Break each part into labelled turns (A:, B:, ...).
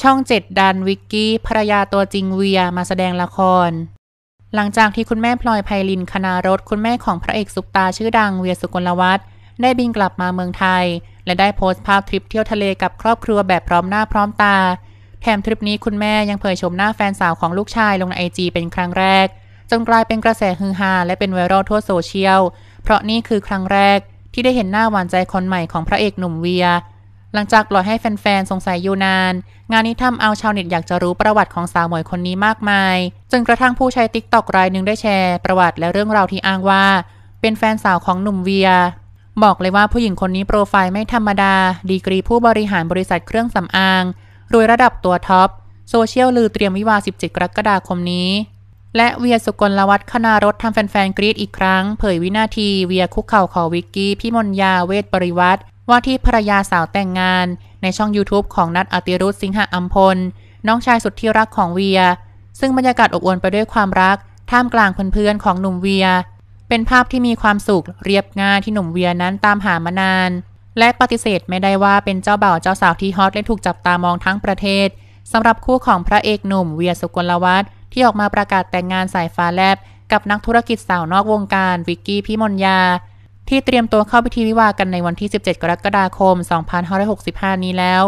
A: ช่องเจ็ดดันวิกกี้ภรรยาตัวจริงเวียมาแสดงละคร หลังจากที่คุณแม่พลอยไพลินคณารถคุณแม่ของพระเอกซุปตา ชื่อดังเวียสุกลวัฒน์ได้บินกลับมาเมืองไทย และได้โพสต์ภาพทริปเที่ยวทะเลกับครอบครัวแบบพร้อมหน้าพร้อมตา แถมทริปนี้คุณแม่ยังเผยชมหน้าแฟนสาวของลูกชายลงในไอจีเป็นครั้งแรกจนกลายเป็นกระแสฮือฮาและเป็นไวรัลทั่วโซเชียลเพราะนี่คือครั้งแรกที่ได้เห็นหน้าหวานใจคนใหม่ของพระเอกหนุ่มเวียหลังจากปล่อยให้แฟนๆสงสัยอยู่นาน งานนี้ทำเอาชาวเน็ตอยากจะรู้ประวัติของสาวหมวยคนนี้มากมาย จนกระทั่งผู้ใช้ติ๊กต็อกรายหนึ่งได้แชร์ประวัติและเรื่องราวที่อ้างว่า เป็นแฟนสาวของหนุ่มเวีย บอกเลยว่าผู้หญิงคนนี้โปรไฟล์ไม่ธรรมดา ดีกรีผู้บริหารบริษัทเครื่องสำอาง รวยระดับตัวท็อป โซเชียลลือเตรียมวิวา17 กรกฎาคมนี้ และเวียสุกลวัฒน์คณารถทำแฟนๆกรีดอีกครั้ง เผยวินาทีเวียคุกเข่าขอวิกกี้พี่มนยาเวทปริวัตรว่าที่ภรรยาสาวแต่งงาน ในช่อง YouTube ของนัทอติรุธสิงหะอัมพล น้องชายสุดที่รักของเวีย ซึ่งบรรยากาศอบอวลไปด้วยความรักท่ามกลางเพื่อนๆของหนุ่มเวีย เป็นภาพที่มีความสุขเรียบง่ายที่หนุ่มเวียนั้นตามหามานาน และปฏิเสธไม่ได้ว่าเป็นเจ้าบ่าวเจ้าสาวที่ฮอต และถูกจับตามองทั้งประเทศสำหรับคู่ของพระเอกหนุ่มเวียสุกลวัฒน์ที่ออกมาประกาศแต่งงานสายฟ้าแลบ กับนักธุรกิจสาวนอกวงการ วิกกี้พิมลยาที่เตรียมตัวเข้าพิธีวิวากันในวันที่ 17 กรกฎาคม 2565 นี้แล้ว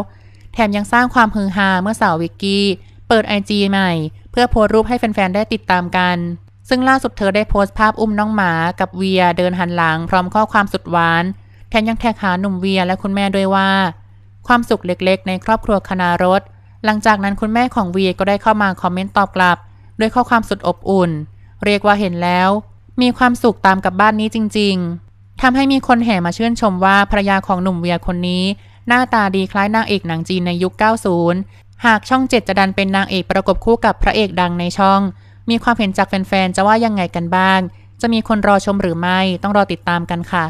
A: แถมยังสร้างความฮือฮาเมื่อสาววิกกี้ เปิดไอจีใหม่ เพื่อโพสต์รูปให้แฟนๆ ได้ติดตามกัน ซึ่งล่าสุดเธอได้โพสต์ภาพอุ้มน้องหมากับเวียเดินหันหลังพร้อมข้อความสุดหวาน แถมยังแท็กหาหนุ่มเวียและคุณแม่ด้วยว่า ความสุขเล็กๆ ในครอบครัวคณารถหลังจากนั้นคุณแม่ของเวียก็ได้เข้ามาคอมเมนต์ตอบกลับ ด้วยข้อความสุดอบอุ่น เรียกว่าเห็นแล้ว มีความสุขตามกับบ้านนี้จริง ๆทำให้มีคนแห่มาชื่นชมว่าภรรยาของหนุ่มเวียคนนี้ หน้าตาดีคล้ายนางเอกหนังจีนในยุค90 หากช่องเจ็ดจะดันเป็นนางเอกประกบคู่กับพระเอกดังในช่อง มีความเห็นจากแฟนๆ จะว่ายังไงกันบ้าง จะมีคนรอชมหรือไม่ ต้องรอติดตามกันค่ะ